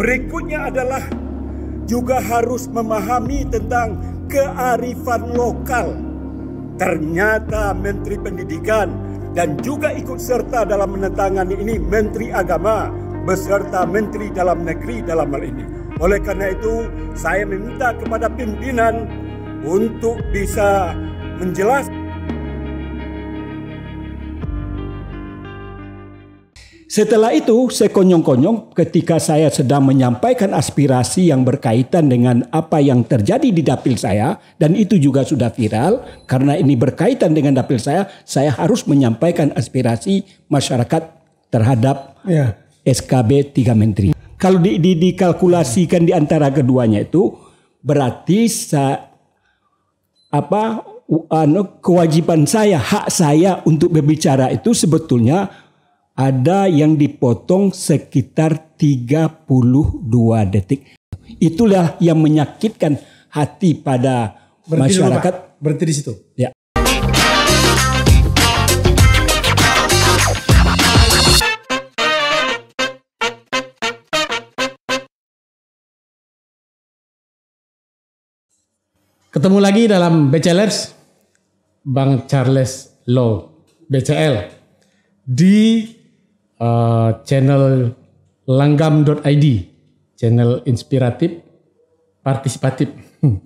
Berikutnya adalah juga harus memahami tentang kearifan lokal. Ternyata Menteri Pendidikan dan juga ikut serta dalam menetangani ini Menteri Agama beserta Menteri Dalam Negeri dalam hal ini. Oleh karena itu, saya meminta kepada pimpinan untuk bisa menjelaskan Setelah itu, sekonyong-konyong ketika saya sedang menyampaikan aspirasi yang berkaitan dengan apa yang terjadi di dapil saya, dan itu juga sudah viral, karena ini berkaitan dengan dapil saya, saya harus menyampaikan aspirasi masyarakat terhadap ya. SKB tiga Menteri. Kalau di, di, dikalkulasikan di antara keduanya itu, berarti sa, apa anu, kewajiban saya, hak saya untuk berbicara itu sebetulnya ada yang dipotong sekitar 32 detik. Itulah yang menyakitkan hati pada berhenti masyarakat. Dulu, Pak. Berhenti di situ. Ya. Ketemu lagi dalam BCLers Bang Charles Low BCL di uh, channel langgam.id, channel inspiratif, partisipatif. Hmm.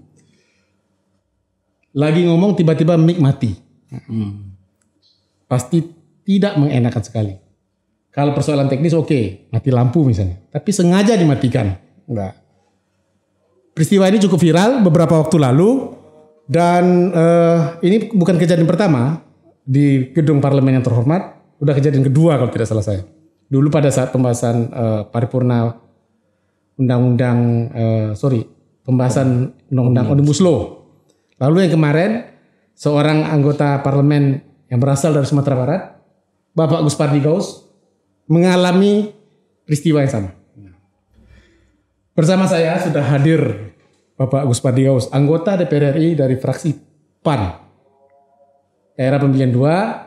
Lagi ngomong tiba-tiba mic mati. Hmm. Pasti tidak mengenakan sekali. Kalau persoalan teknis oke, okay, mati lampu misalnya. Tapi sengaja dimatikan. Enggak. Peristiwa ini cukup viral beberapa waktu lalu dan uh, ini bukan kejadian pertama di gedung parlemen yang terhormat udah kejadian kedua kalau tidak salah saya. Dulu pada saat pembahasan uh, paripurna undang-undang uh, sorry pembahasan undang-undang omnibus law. Lalu yang kemarin seorang anggota parlemen yang berasal dari Sumatera Barat, Bapak Gus Gaus, mengalami peristiwa yang sama. Bersama saya sudah hadir Bapak Gus Gaus, anggota DPR RI dari fraksi PAN. Daerah pemilihan 2,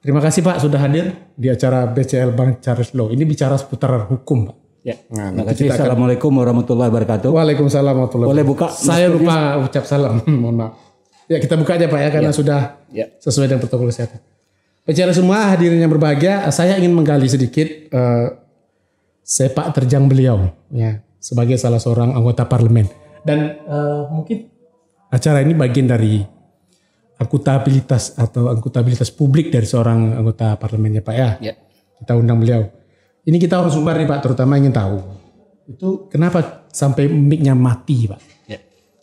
Terima kasih Pak sudah hadir di acara BCL Bank Charles Law. Ini bicara seputar hukum Pak. Ya. Nah, Terima kasih. Akan... Assalamualaikum warahmatullahi wabarakatuh. Waalaikumsalam warahmatullahi wabarakatuh. Boleh buka? Saya lupa ucap salam. Mohon maaf. Ya kita buka aja Pak ya karena ya. sudah ya. sesuai dengan protokol kesehatan. Bicara semua hadirnya yang berbahagia, saya ingin menggali sedikit uh, sepak terjang beliau ya sebagai salah seorang anggota parlemen dan uh, mungkin acara ini bagian dari akuntabilitas atau akuntabilitas publik dari seorang anggota parlemennya Pak ya. ya. Kita undang beliau. Ini kita harus Sumbar nih Pak, terutama ingin tahu itu kenapa sampai mic-nya mati Pak? Ya.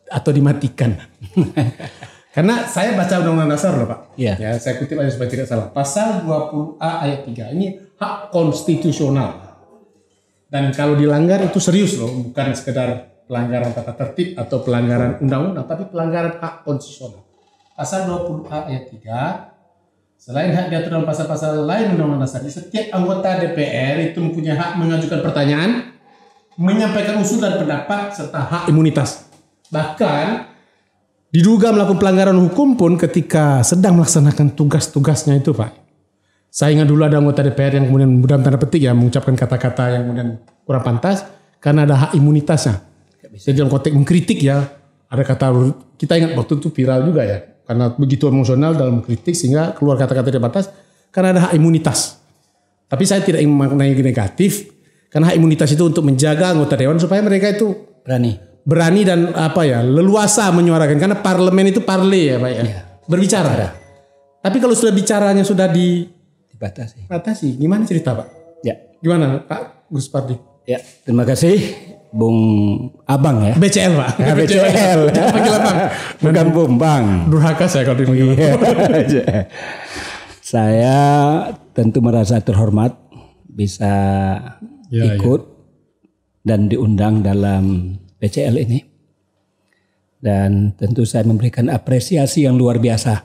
Atau dimatikan? Karena saya baca Undang-Undang Dasar loh Pak. Ya. ya saya kutip aja supaya tidak salah. Pasal 20A ayat 3 ini hak konstitusional. Dan kalau dilanggar itu serius loh, bukan sekedar pelanggaran tata tertib atau pelanggaran undang-undang, tapi pelanggaran hak konstitusional pasal 20A ayat 3 selain hak diatur dalam pasal-pasal lain undang-undang dasar setiap anggota DPR itu mempunyai hak mengajukan pertanyaan menyampaikan usul dan pendapat serta hak imunitas bahkan diduga melakukan pelanggaran hukum pun ketika sedang melaksanakan tugas-tugasnya itu Pak saya ingat dulu ada anggota DPR yang kemudian mudah tanda petik ya mengucapkan kata-kata yang kemudian kurang pantas karena ada hak imunitasnya jadi dalam konteks mengkritik ya ada kata kita ingat waktu itu viral juga ya karena begitu emosional dalam kritik sehingga keluar kata-kata terbatas karena ada hak imunitas. Tapi saya tidak ingin memaknai negatif karena hak imunitas itu untuk menjaga anggota dewan supaya mereka itu berani berani dan apa ya leluasa menyuarakan karena parlemen itu parle ya Pak ya. ya. Berbicara. Ya. Tapi kalau sudah bicaranya sudah di dibatasi. Batasi. Gimana cerita Pak? Ya. Gimana Pak Gus Pardi? Ya, terima kasih. Bung Abang ya. BCL Pak. Ya, ah, BCL. Panggil Abang. Bukan Bung Bang. Durhaka saya kalau dipanggil iya. saya tentu merasa terhormat bisa ya, ya. ikut ya. dan diundang dalam BCL ini. Dan tentu saya memberikan apresiasi yang luar biasa.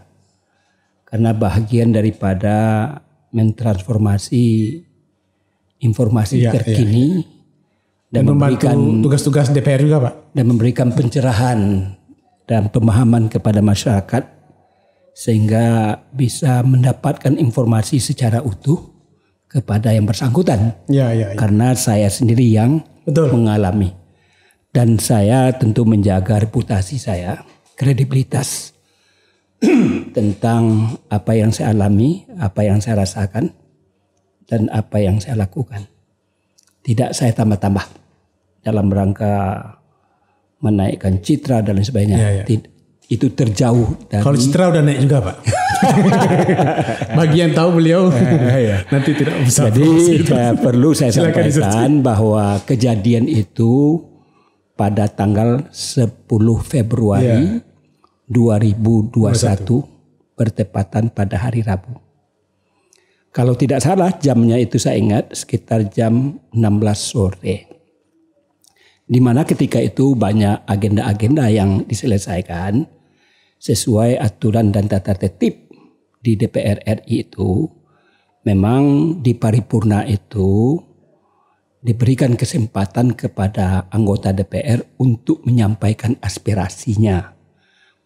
Karena bahagian daripada mentransformasi informasi ya, ya terkini ya dan, dan memberikan tugas-tugas DPR juga pak dan memberikan pencerahan dan pemahaman kepada masyarakat sehingga bisa mendapatkan informasi secara utuh kepada yang bersangkutan ya, ya, ya. karena saya sendiri yang Betul. mengalami dan saya tentu menjaga reputasi saya kredibilitas tentang apa yang saya alami apa yang saya rasakan dan apa yang saya lakukan tidak saya tambah-tambah dalam rangka menaikkan citra dan lain sebagainya. Ya, ya. Itu terjauh dari Kalau citra udah naik juga, Pak. Bagi yang tahu beliau ya, ya. ya. nanti tidak bisa. Jadi saya perlu saya sampaikan bahwa kejadian itu pada tanggal 10 Februari ya. 2021 21. bertepatan pada hari Rabu. Kalau tidak salah jamnya itu saya ingat sekitar jam 16 sore. Dimana ketika itu banyak agenda-agenda yang diselesaikan sesuai aturan dan tata tertib di DPR RI itu memang di paripurna itu diberikan kesempatan kepada anggota DPR untuk menyampaikan aspirasinya.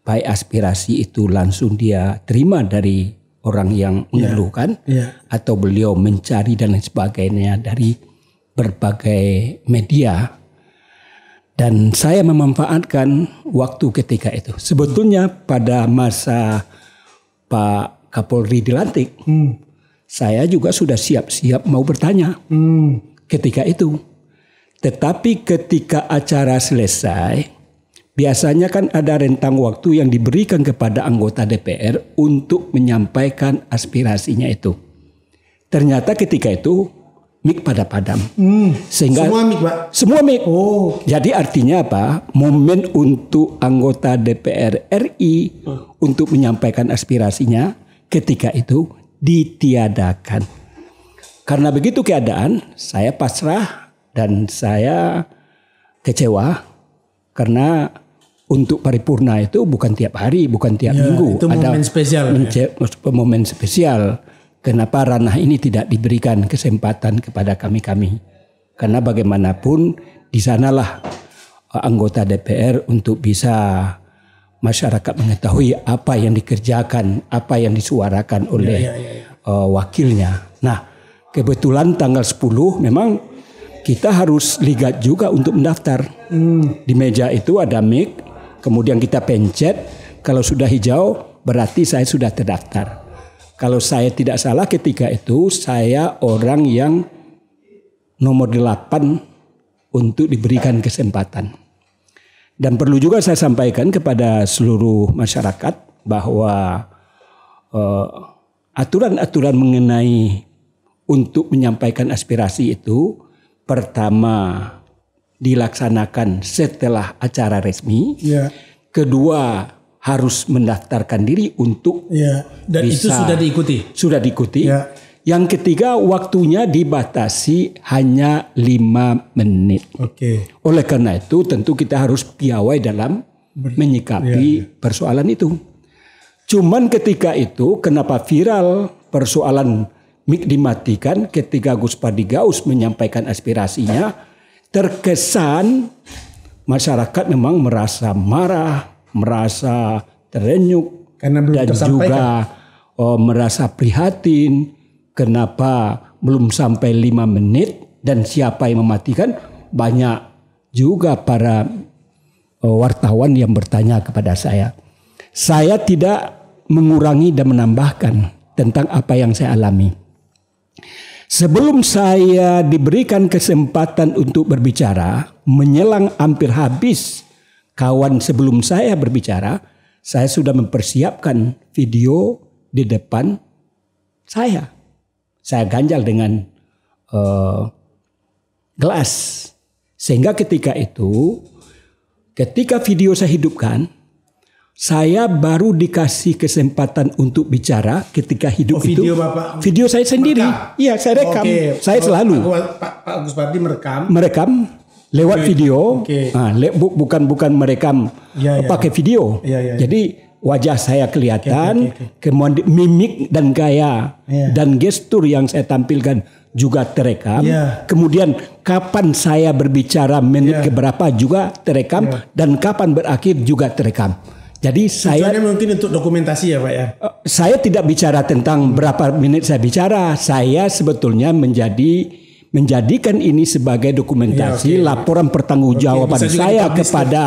Baik aspirasi itu langsung dia terima dari orang yang iya. mengeluhkan yeah, yeah. atau beliau mencari dan lain sebagainya dari berbagai media dan saya memanfaatkan waktu ketika itu. Sebetulnya pada masa Pak Kapolri dilantik, hmm. saya juga sudah siap-siap mau bertanya hmm. ketika itu. Tetapi ketika acara selesai, biasanya kan ada rentang waktu yang diberikan kepada anggota DPR untuk menyampaikan aspirasinya itu. Ternyata ketika itu Mik pada padam. Hmm. Sehingga semua mik. Pak. Semua mik. Oh. Jadi artinya apa? Momen untuk anggota DPR RI hmm. untuk menyampaikan aspirasinya ketika itu ditiadakan. Karena begitu keadaan, saya pasrah dan saya kecewa karena untuk paripurna itu bukan tiap hari, bukan tiap ya, minggu. Itu ada momen spesial. Ya? Momen spesial Kenapa ranah ini tidak diberikan kesempatan kepada kami-kami? Karena bagaimanapun di sanalah eh, anggota DPR untuk bisa masyarakat mengetahui apa yang dikerjakan, apa yang disuarakan oleh ya, ya, ya. Uh, wakilnya. Nah, kebetulan tanggal 10 memang kita harus ligat juga untuk mendaftar. Hmm. Di meja itu ada mic, kemudian kita pencet. Kalau sudah hijau, berarti saya sudah terdaftar. Kalau saya tidak salah ketika itu saya orang yang nomor delapan untuk diberikan kesempatan. Dan perlu juga saya sampaikan kepada seluruh masyarakat bahwa eh, aturan-aturan uh, mengenai untuk menyampaikan aspirasi itu pertama dilaksanakan setelah acara resmi. Yeah. Kedua, harus mendaftarkan diri untuk ya, dan bisa, itu sudah diikuti. Sudah diikuti. Ya. Yang ketiga waktunya dibatasi hanya lima menit. Oke. Okay. Oleh karena itu tentu kita harus piawai dalam Ber menyikapi ya, ya. persoalan itu. Cuman ketika itu kenapa viral persoalan mik dimatikan ketika Gus Padigaus menyampaikan aspirasinya terkesan masyarakat memang merasa marah merasa terenyuk Karena belum dan juga oh, merasa prihatin kenapa belum sampai lima menit dan siapa yang mematikan banyak juga para oh, wartawan yang bertanya kepada saya. Saya tidak mengurangi dan menambahkan tentang apa yang saya alami. Sebelum saya diberikan kesempatan untuk berbicara, menyelang hampir habis kawan sebelum saya berbicara, saya sudah mempersiapkan video di depan saya. Saya ganjal dengan uh, gelas. Sehingga ketika itu, ketika video saya hidupkan, saya baru dikasih kesempatan untuk bicara ketika hidup oh, video itu. Bapak. Video saya sendiri. Iya, saya rekam. Okay. Saya selalu. Pak, Pak Gus Pardi merekam. Merekam lewat okay. video. Okay. Nah, bukan bukan merekam ya, ya. pakai video. Ya, ya, ya. Jadi wajah saya kelihatan, okay, okay, okay. mimik dan gaya yeah. dan gestur yang saya tampilkan juga terekam. Yeah. Kemudian kapan saya berbicara menit yeah. keberapa juga terekam yeah. dan kapan berakhir juga terekam. Jadi saya Tujuannya mungkin untuk dokumentasi ya Pak ya. Eh, saya tidak bicara tentang berapa menit saya bicara. Saya sebetulnya menjadi menjadikan ini sebagai dokumentasi iya, ya, okay. laporan pertanggungjawaban okay, saya kepada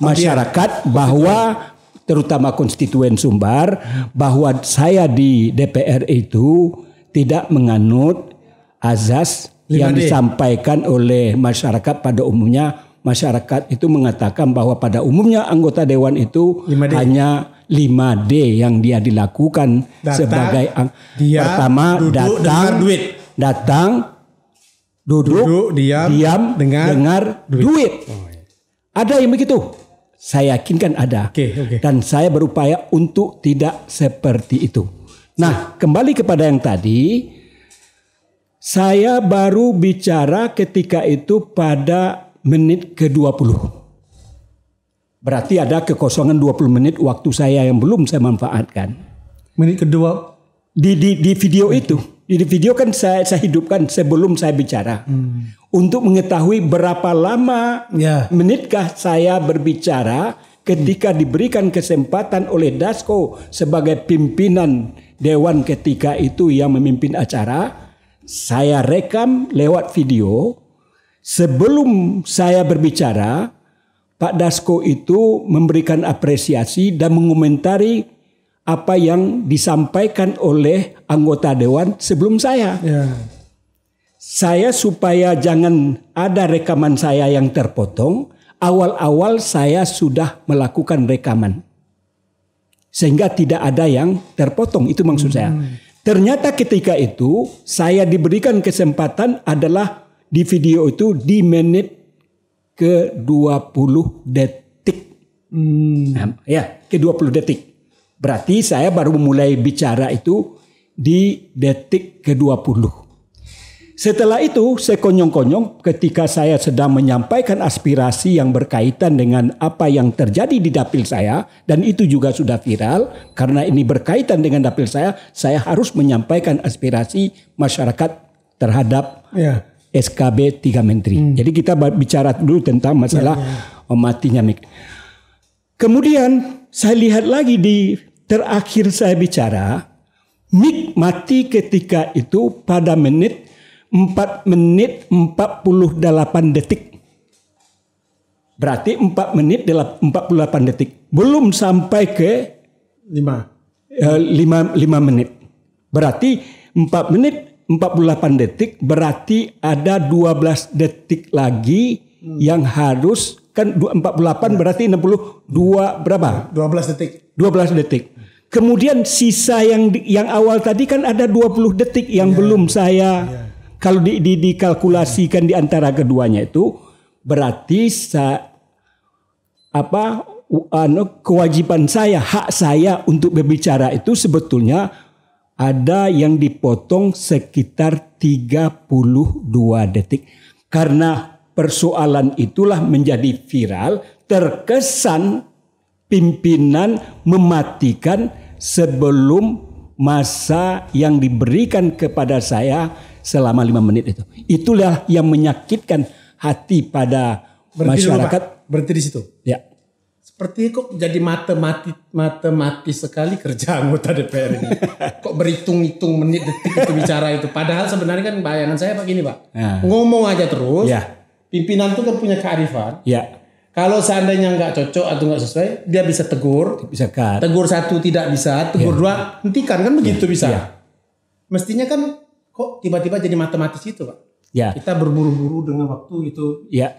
masyarakat bahwa terutama konstituen Sumbar bahwa saya di DPR itu tidak menganut azas yang disampaikan oleh masyarakat pada umumnya masyarakat itu mengatakan bahwa pada umumnya anggota dewan itu 5D. hanya 5D yang dia dilakukan datang, sebagai dia pertama datang duit datang duduk, duduk diam, diam dengar, dengar duit. duit. Oh, iya. Ada yang begitu. Saya yakinkan ada. Okay, okay. Dan saya berupaya untuk tidak seperti itu. Nah, kembali kepada yang tadi, saya baru bicara ketika itu pada menit ke-20. Berarti ada kekosongan 20 menit waktu saya yang belum saya manfaatkan. Menit kedua di di di video itu di video kan saya, saya hidupkan sebelum saya bicara. Hmm. Untuk mengetahui berapa lama yeah. menitkah saya berbicara ketika diberikan kesempatan oleh Dasko sebagai pimpinan dewan ketika itu yang memimpin acara. Saya rekam lewat video. Sebelum saya berbicara, Pak Dasko itu memberikan apresiasi dan mengomentari apa yang disampaikan oleh anggota dewan sebelum saya. Ya. Saya supaya jangan ada rekaman saya yang terpotong, awal-awal saya sudah melakukan rekaman. Sehingga tidak ada yang terpotong, itu maksud saya. Hmm. Ternyata ketika itu saya diberikan kesempatan adalah di video itu di menit ke 20 detik. Hmm. Nah, ya, ke 20 detik. Berarti saya baru mulai bicara itu di detik ke-20. Setelah itu, sekonyong-konyong ketika saya sedang menyampaikan aspirasi yang berkaitan dengan apa yang terjadi di dapil saya, dan itu juga sudah viral, karena ini berkaitan dengan dapil saya, saya harus menyampaikan aspirasi masyarakat terhadap ya. SKB tiga Menteri. Hmm. Jadi kita bicara dulu tentang masalah ya, ya. matinya Mik. Kemudian saya lihat lagi di terakhir saya bicara, mic mati ketika itu pada menit 4 menit 48 detik. Berarti 4 menit 48 detik. Belum sampai ke 5 5 5 menit. Berarti 4 menit 48 detik berarti ada 12 detik lagi hmm. yang harus kan 48 iya. berarti 62 berapa? 12 detik. 12 detik. Kemudian sisa yang yang awal tadi kan ada 20 detik yang ya, belum saya ya. kalau di, di, dikalkulasikan ya. di antara keduanya itu berarti sa, apa anu, kewajiban saya, hak saya untuk berbicara itu sebetulnya ada yang dipotong sekitar 32 detik. Karena persoalan itulah menjadi viral, terkesan pimpinan mematikan sebelum masa yang diberikan kepada saya selama lima menit itu. Itulah yang menyakitkan hati pada berhenti masyarakat. Dulu, Pak. di situ. Ya. Seperti kok jadi matematik matematis sekali kerja anggota DPR ini. kok berhitung-hitung menit detik itu bicara itu. Padahal sebenarnya kan bayangan saya begini Pak. Ya. Ngomong aja terus. Ya. Pimpinan itu kan punya kearifan. Ya kalau seandainya nggak cocok atau nggak sesuai, dia bisa tegur. Bisa cut. Tegur satu tidak bisa, tegur yeah. dua hentikan kan begitu yeah. bisa. Yeah. Mestinya kan kok tiba-tiba jadi matematis itu, Pak. Ya. Kita berburu-buru dengan waktu itu. Ya.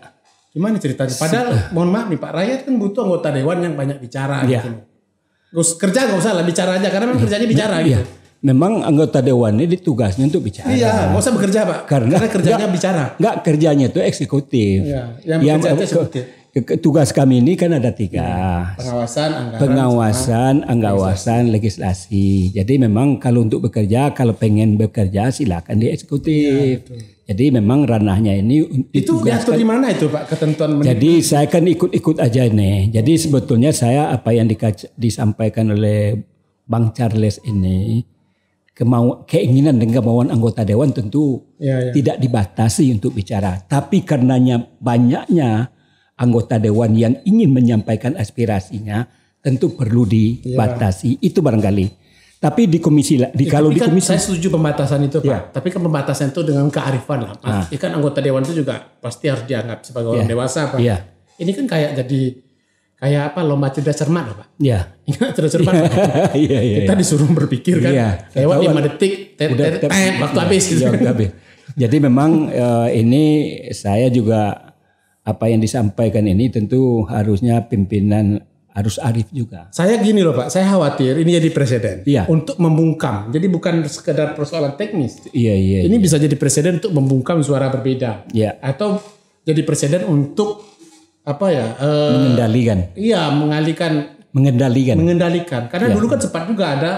Gimana ceritanya? Padahal mohon maaf nih Pak, rakyat kan butuh anggota dewan yang banyak bicara ya. gitu. Gus kerja nggak usah lah bicara aja karena memang kerjanya bicara ya. gitu. Memang anggota dewan ini tugasnya untuk bicara. Iya, nggak usah bekerja pak. Karena, karena kerjanya enggak, bicara. Nggak kerjanya itu eksekutif. Iya, yang, yang eksekutif tugas kami ini kan ada tiga iya. pengawasan anggaran pengawasan anggawasan legislasi. jadi memang kalau untuk bekerja kalau pengen bekerja silakan di eksekutif ya, jadi memang ranahnya ini itu diatur di mana itu pak ketentuan menikmati. jadi saya kan ikut-ikut aja nih jadi oh. sebetulnya saya apa yang disampaikan oleh bang Charles ini kemau keinginan dan kemauan anggota dewan tentu ya, ya. tidak dibatasi untuk bicara tapi karenanya banyaknya anggota dewan yang ingin menyampaikan aspirasinya tentu perlu dibatasi. Ya. Itu barangkali. Tapi di komisi di ya, kalau di kan komisi saya setuju pembatasan itu Pak. Iya. Tapi kan pembatasan itu dengan kearifan lah Pak. Nah. anggota dewan itu juga pasti harus dianggap sebagai orang ya. dewasa Pak. Ya. Ini kan kayak jadi kayak apa lomba cerdas cermat lah Pak. Iya. Ingat cerdas cermat. Iya iya. iya Kita disuruh berpikir kan. ya. Lewat 5 detik udah waktu gitu. habis Jadi memang eh, ini saya juga apa yang disampaikan ini tentu harusnya pimpinan harus arif juga. Saya gini loh Pak, saya khawatir ini jadi presiden iya. untuk membungkam. Jadi bukan sekedar persoalan teknis. Iya iya. Ini iya. bisa jadi presiden untuk membungkam suara berbeda. Iya. Atau jadi presiden untuk apa ya? Uh, mengendalikan. Iya, mengalihkan. Mengendalikan. Mengendalikan. Karena iya. dulu kan sempat juga ada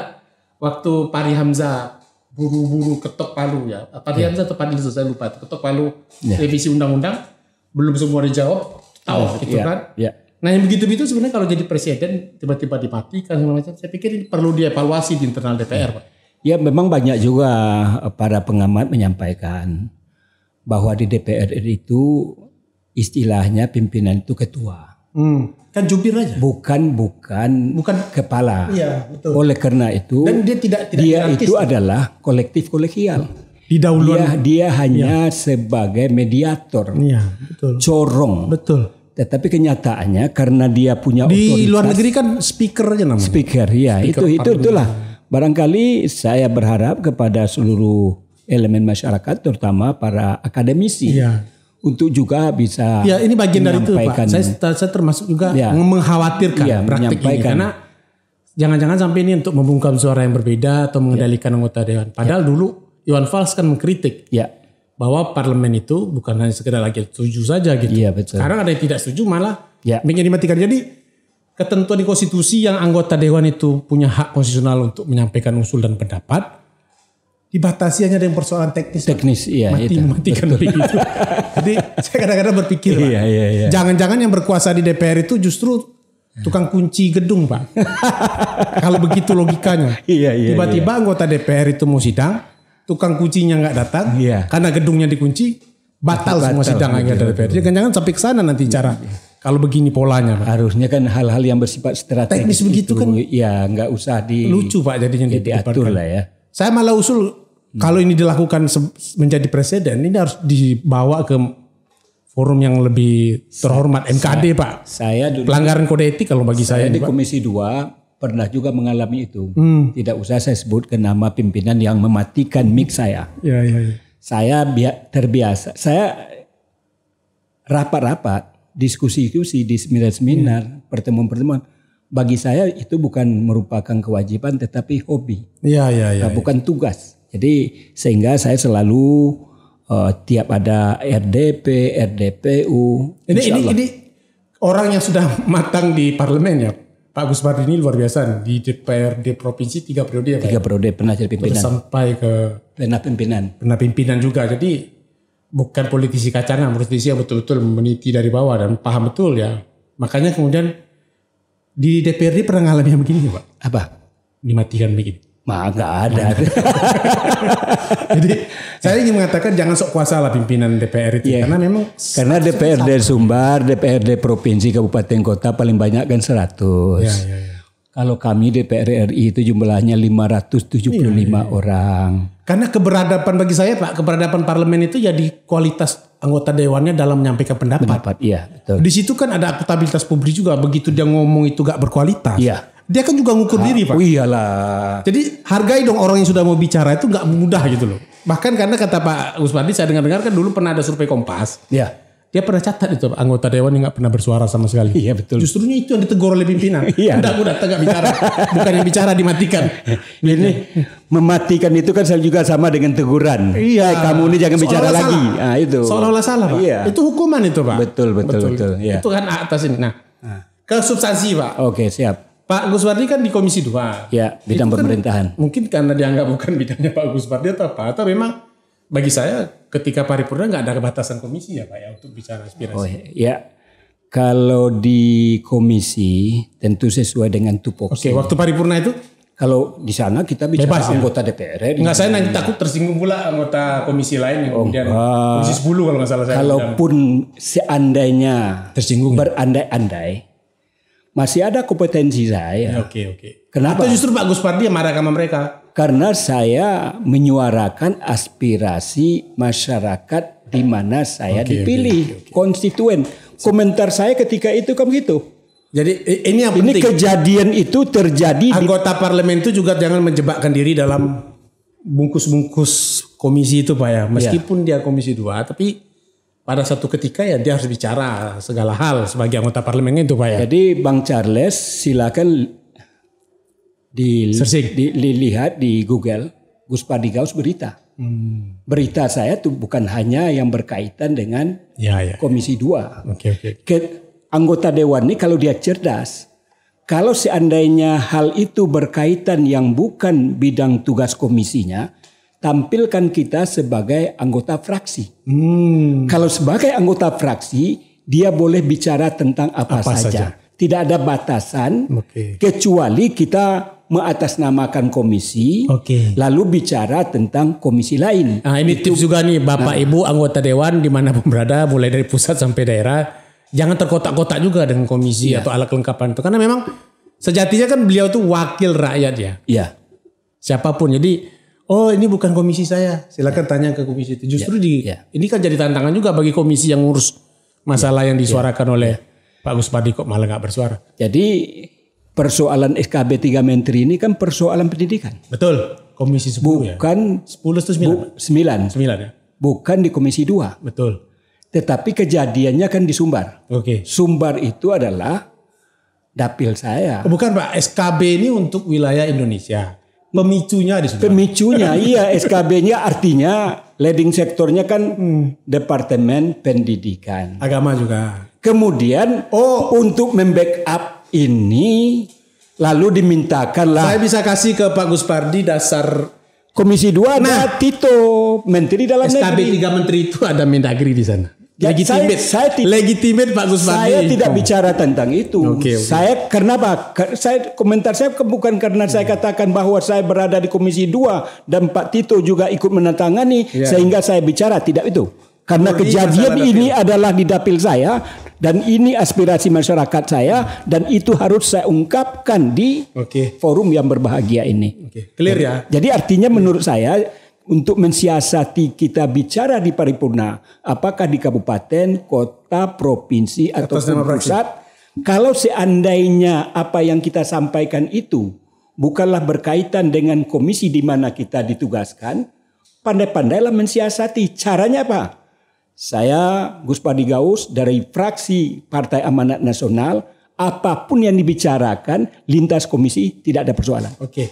waktu Pari Hamzah buru-buru ketok palu ya. Pari iya. Hamzah atau Pari saya lupa. Ketok palu iya. revisi undang-undang belum semua dijawab tahu oh, gitu yeah, kan. Yeah. Nah yang begitu-begitu sebenarnya kalau jadi presiden tiba-tiba dimatikan segala macam, saya pikir ini perlu dievaluasi di internal DPR Pak. Ya memang banyak juga eh, para pengamat menyampaikan bahwa di DPR itu istilahnya pimpinan itu ketua. Hmm. Kan jubir aja. Bukan bukan bukan kepala. Iya, betul. Oleh karena itu Dan dia tidak, tidak dia itu kan? adalah kolektif kolegial. Hmm di dia, dia iya. hanya ya. sebagai mediator. Iya, betul. Corong. Betul. Tetapi kenyataannya karena dia punya di luar negeri kan speaker aja namanya. Speaker, ya speaker itu itu itulah. Barangkali saya berharap kepada seluruh elemen masyarakat, terutama para akademisi, ya. untuk juga bisa. Ya, ini bagian dari itu, Pak. Saya, saya termasuk juga ya. mengkhawatirkan ya, praktik ini karena jangan-jangan sampai ini untuk membungkam suara yang berbeda atau mengendalikan ya. anggota dewan. Padahal ya. dulu Iwan Fals kan mengkritik ya. bahwa parlemen itu bukan hanya sekedar lagi setuju saja gitu. Iya betul. Sekarang ada yang tidak setuju malah ya. ingin dimatikan. Jadi ketentuan di konstitusi yang anggota dewan itu punya hak konstitusional untuk menyampaikan usul dan pendapat dibatasi hanya dengan persoalan teknis teknis iya mati itu. kan, begitu jadi saya kadang-kadang berpikir iya, iya, iya. jangan-jangan yang berkuasa di DPR itu justru tukang kunci gedung pak kalau begitu logikanya iya, iya, iya. tiba-tiba iya. anggota DPR itu mau sidang tukang kuncinya nggak datang, yeah. karena gedungnya dikunci, batal, batal semua sidang akhirnya dari DPR. Jangan-jangan sampai ke sana nanti cara. Iya. Kalau begini polanya, Pak. Harusnya kan hal-hal yang bersifat strategis Teknis begitu itu, kan. Ya, nggak usah di Lucu, Pak, jadinya ya, diatur lah ya. Saya malah usul hmm. kalau ini dilakukan menjadi presiden, ini harus dibawa ke forum yang lebih terhormat MKD, saya, Pak. Saya dulu, pelanggaran kode etik kalau bagi saya. Saya ini, di Komisi 2 pernah juga mengalami itu. Hmm. Tidak usah saya sebutkan nama pimpinan yang mematikan mic saya. Ya, ya, ya. Saya terbiasa. Saya rapat-rapat, diskusi-diskusi di seminar-seminar, ya. pertemuan-pertemuan. Bagi saya itu bukan merupakan kewajiban tetapi hobi. Ya, ya, ya, Nah, ya. bukan tugas. Jadi sehingga saya selalu uh, tiap ada RDP, RDPU. Ini ini, ini orang yang sudah matang di parlemen ya, Pak Gus ini luar biasa nih, di DPRD provinsi tiga periode ya Tiga periode pernah jadi pimpinan. Terus sampai ke pernah pimpinan. Pernah pimpinan juga. Jadi bukan politisi kacangan, politisi yang betul-betul meniti dari bawah dan paham betul ya. Makanya kemudian di DPRD pernah ngalami yang begini Pak. Apa? Dimatikan begini. Mah nggak ada. Jadi saya ingin mengatakan jangan sok kuasa lah pimpinan DPR itu yeah. karena memang karena DPRD Sumbar, DPRD provinsi, kabupaten kota paling banyak kan 100. Yeah, yeah, yeah. Kalau kami DPR RI itu jumlahnya 575 yeah, yeah. orang. Karena keberadaban bagi saya Pak, keberadaban parlemen itu ya di kualitas anggota dewannya dalam menyampaikan pendapat. Pendapat, iya. Betul. Di situ kan ada akuntabilitas publik juga. Begitu dia ngomong itu gak berkualitas. Iya dia kan juga ngukur ah, diri pak. Iyalah. Jadi hargai dong orang yang sudah mau bicara itu nggak mudah gitu loh. Bahkan karena kata Pak Usmadi saya dengar-dengar kan dulu pernah ada survei Kompas. Iya. Dia pernah catat itu anggota dewan yang nggak pernah bersuara sama sekali. Iya betul. Justru itu yang ditegur oleh pimpinan. iya. Tidak mudah datang bicara, bukan yang bicara dimatikan. Ini mematikan itu kan juga sama dengan teguran. Iya. Eh, kamu ini jangan bicara salah. lagi. Nah, itu. Seolah-olah salah pak. Iya. Itu hukuman itu pak. Betul betul betul. betul. betul. Iya. Itu kan atas ini. Nah, nah. ke substansi pak. Oke siap Pak Guswardi kan di Komisi 2. Ya, bidang itu kan pemerintahan. Kan mungkin karena dianggap bukan bidangnya Pak Guswardi atau apa, atau memang bagi saya ketika paripurna nggak ada kebatasan komisi ya Pak ya untuk bicara aspirasi. Oh ya. Kalau di komisi tentu sesuai dengan tupoksi. Oke, waktu paripurna itu kalau di sana kita bicara Bebas, ya? anggota DPR. Enggak, saya nanti takut tersinggung pula anggota komisi lain yang oh, kemudian komisi 10 kalau nggak salah saya. Kalaupun bilang. seandainya tersinggung ya? berandai-andai masih ada kompetensi saya. Ya, oke oke. Kenapa? Atau justru Pak Gus Pardi yang marah sama mereka? Karena saya menyuarakan aspirasi masyarakat di mana saya okay, dipilih okay, okay. konstituen. Komentar saya ketika itu kan begitu. Jadi ini yang penting. Ini kejadian itu terjadi. Anggota di... parlemen itu juga jangan menjebakkan diri dalam bungkus-bungkus komisi itu pak ya. Iya. Meskipun ya. dia komisi dua, tapi pada satu ketika ya dia harus bicara segala hal sebagai anggota parlemen itu Pak ya. Jadi Bang Charles silakan dilihat di, Sersing. di dilihat di Google Gus Padigaus berita. Hmm. Berita saya tuh bukan hanya yang berkaitan dengan ya, ya. Komisi 2. Oke okay, oke. Okay. Anggota dewan ini kalau dia cerdas, kalau seandainya hal itu berkaitan yang bukan bidang tugas komisinya, tampilkan kita sebagai anggota fraksi. Hmm. Kalau sebagai anggota fraksi, dia boleh bicara tentang apa, apa saja. saja. Tidak ada batasan, okay. kecuali kita mengatasnamakan komisi, okay. lalu bicara tentang komisi lain. Nah, ini Itu, tips juga nih, Bapak nah, Ibu anggota dewan dimanapun berada, mulai dari pusat sampai daerah, jangan terkotak-kotak juga dengan komisi iya. atau alat kelengkapan itu, karena memang sejatinya kan beliau tuh wakil rakyat ya. Iya. Siapapun, jadi oh ini bukan komisi saya silakan ya. tanya ke komisi itu justru ya. di ya. ini kan jadi tantangan juga bagi komisi yang ngurus masalah ya. yang ya. disuarakan ya. oleh Pak Gus Padi kok malah nggak bersuara jadi persoalan SKB 3 menteri ini kan persoalan pendidikan betul komisi 10 ya? bukan ya. 10 itu 9 bu, 9 9 ya bukan di komisi 2 betul tetapi kejadiannya kan di Sumbar oke okay. Sumbar itu adalah dapil saya oh, bukan Pak SKB ini untuk wilayah Indonesia pemicunya di sana. Pemicunya, iya SKB-nya artinya leading sektornya kan hmm. Departemen Pendidikan. Agama juga. Kemudian oh untuk membackup ini lalu dimintakan lah Saya bisa kasih ke Pak Gus Guspardi dasar Komisi 2 nah, ada Tito Menteri Dalam SKB Negeri. SKB 3 Menteri itu ada Mendagri di sana legitimate. Saya, saya legitimate Pak Gus Saya tidak oh. bicara tentang itu. Okay, okay. Saya kenapa? Saya komentar saya bukan karena hmm. saya katakan bahwa saya berada di Komisi 2 dan Pak Tito juga ikut menantangani yeah. sehingga saya bicara tidak itu. Karena kejadian ini adalah di dapil saya dan ini aspirasi masyarakat saya dan itu harus saya ungkapkan di okay. forum yang berbahagia ini. Okay. Clear ya? Jadi artinya menurut saya untuk mensiasati kita bicara di paripurna, apakah di kabupaten, kota, provinsi atau pusat. Kalau seandainya apa yang kita sampaikan itu bukanlah berkaitan dengan komisi di mana kita ditugaskan, pandai-pandailah mensiasati. Caranya apa? Saya Gus Padigaus dari fraksi Partai Amanat Nasional, apapun yang dibicarakan lintas komisi tidak ada persoalan. Oke.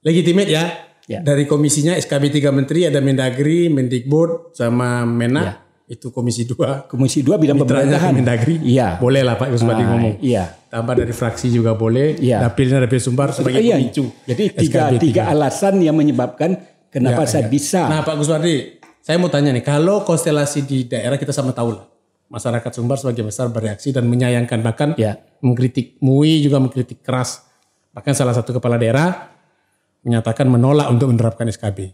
Legitimate ya Ya. Dari komisinya SKB 3 menteri ada Mendagri, Mendikbud sama Menak. Ya. Itu komisi dua Komisi dua bidang pemerintahan. Mendagri. Iya. Boleh lah Pak Kusmadi ah, ngomong. Iya. Tambah dari fraksi juga boleh. Iya. Dapilnya dari Sumbar sebagai iya. pemicu. Jadi tiga, SKB tiga alasan yang menyebabkan kenapa ya, saya iya. bisa. Nah Pak Kusmadi, saya mau tanya nih. Kalau konstelasi di daerah kita sama tahu lah. Masyarakat Sumbar sebagai besar bereaksi dan menyayangkan bahkan ya. mengkritik MUI juga mengkritik keras. Bahkan salah satu kepala daerah menyatakan menolak untuk menerapkan SKB.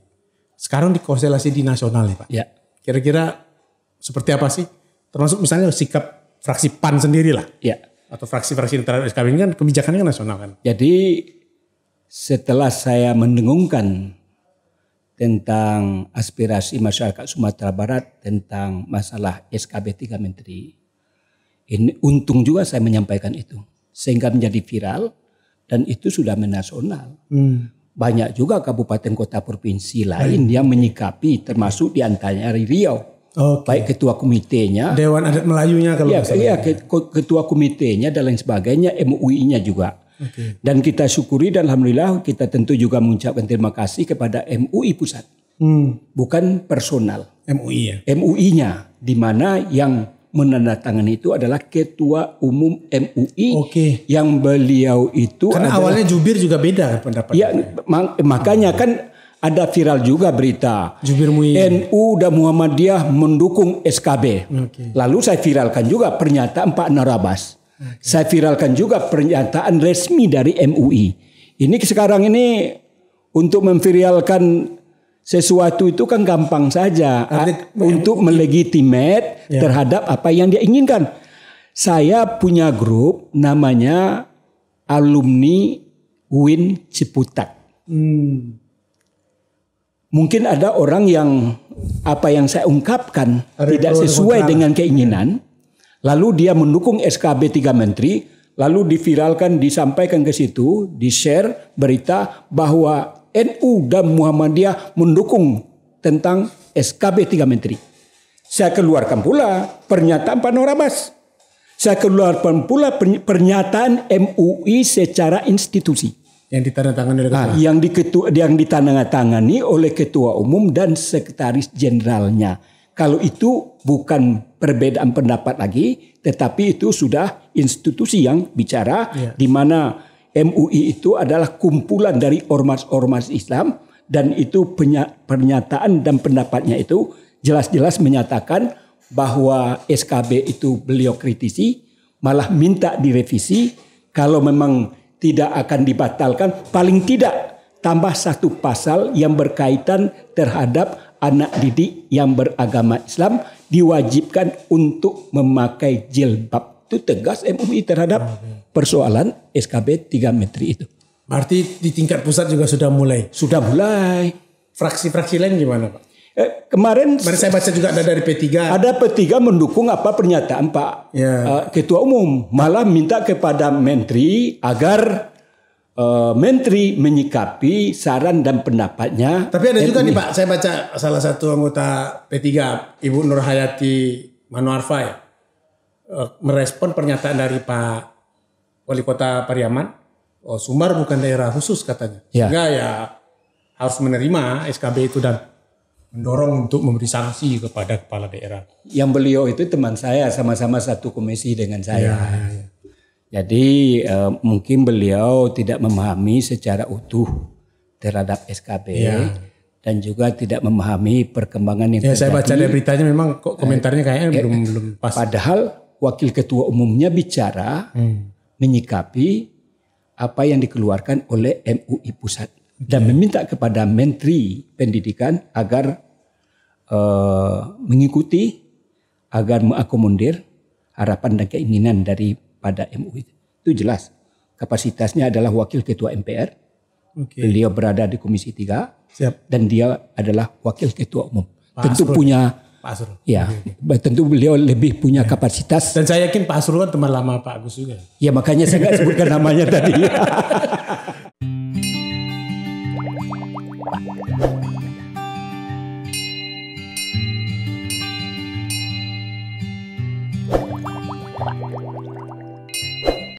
Sekarang di konstelasi di nasional nih Pak. Ya. Kira-kira seperti apa sih? Termasuk misalnya sikap fraksi PAN sendiri lah. Ya. Atau fraksi-fraksi terhadap SKB ini kan kebijakannya kan nasional kan. Jadi setelah saya mendengungkan tentang aspirasi masyarakat Sumatera Barat tentang masalah SKB 3 Menteri. Ini untung juga saya menyampaikan itu sehingga menjadi viral dan itu sudah menasional. Hmm banyak juga kabupaten kota provinsi lain yang menyikapi termasuk diantaranya Riau. Okay. Baik ketua komitenya, Dewan Adat Melayunya kalau iya, iya, ya, iya, ketua komitenya dan lain sebagainya, MUI-nya juga. Okay. Dan kita syukuri dan alhamdulillah kita tentu juga mengucapkan terima kasih kepada MUI pusat. Hmm. Bukan personal. MUI ya. MUI-nya di mana yang menandatangani itu adalah ketua umum MUI okay. yang beliau itu karena adalah, awalnya jubir juga beda pendapatnya. Ya, makanya kan ada viral juga berita jubir MUI NU dan Muhammadiyah mendukung SKB. Okay. Lalu saya viralkan juga pernyataan Pak Narabas. Okay. Saya viralkan juga pernyataan resmi dari MUI. Ini sekarang ini untuk memviralkan sesuatu itu kan gampang saja Arti, untuk melegitimet ya. terhadap apa yang dia inginkan. Saya punya grup namanya alumni Win Ciputat. Hmm. Mungkin ada orang yang apa yang saya ungkapkan Arti, tidak sesuai dengan keinginan, lalu dia mendukung SKB tiga menteri, lalu diviralkan, disampaikan ke situ, di share berita bahwa NU dan Muhammadiyah mendukung tentang SKB tiga menteri. Saya keluarkan pula pernyataan Panoramas. Saya keluarkan pula pernyataan MUI secara institusi. Yang ditandatangani oleh ah, ketua. yang, diketu, yang ditandatangani oleh ketua umum dan sekretaris jenderalnya. Kalau itu bukan perbedaan pendapat lagi, tetapi itu sudah institusi yang bicara ya. di mana MUI itu adalah kumpulan dari ormas-ormas Islam dan itu pernyataan dan pendapatnya itu jelas-jelas menyatakan bahwa SKB itu beliau kritisi malah minta direvisi kalau memang tidak akan dibatalkan paling tidak tambah satu pasal yang berkaitan terhadap anak didik yang beragama Islam diwajibkan untuk memakai jilbab itu tegas MUI terhadap persoalan SKB 3 menteri itu. Berarti di tingkat pusat juga sudah mulai? Sudah mulai. Fraksi-fraksi lain gimana Pak? Eh, kemarin kemarin saya baca juga ada dari P3. Ada P3 mendukung apa pernyataan Pak ya. uh, Ketua Umum, malah minta kepada Menteri agar uh, Menteri menyikapi saran dan pendapatnya. Tapi ada juga nih Pak, saya baca salah satu anggota P3, Ibu Nur Hayati Manuarfa ya, uh, merespon pernyataan dari Pak wali kota Pariaman, oh, Sumbar bukan daerah khusus katanya. Ya. Sehingga ya harus menerima SKB itu dan mendorong untuk memberi sanksi kepada kepala daerah. Yang beliau itu teman saya, sama-sama satu komisi dengan ya, saya. Ya, ya, ya. Jadi eh, mungkin beliau tidak memahami secara utuh terhadap SKB ya. dan juga tidak memahami perkembangan yang ya, terjadi. Saya baca dari beritanya memang kok eh, komentarnya kayaknya eh, belum belum pas. Padahal wakil ketua umumnya bicara hmm menyikapi apa yang dikeluarkan oleh MUI pusat dan ya. meminta kepada Menteri Pendidikan agar uh, mengikuti agar mengakomodir harapan dan keinginan daripada MUI itu jelas kapasitasnya adalah wakil ketua MPR okay. beliau berada di Komisi 3 Siap. dan dia adalah wakil ketua umum Pak tentu Asrul. punya Pak Asrul. Ya, okay. tentu beliau lebih punya yeah. kapasitas. Dan saya yakin Pak Asrul kan teman lama Pak Agus juga. Ya makanya saya nggak sebutkan namanya tadi.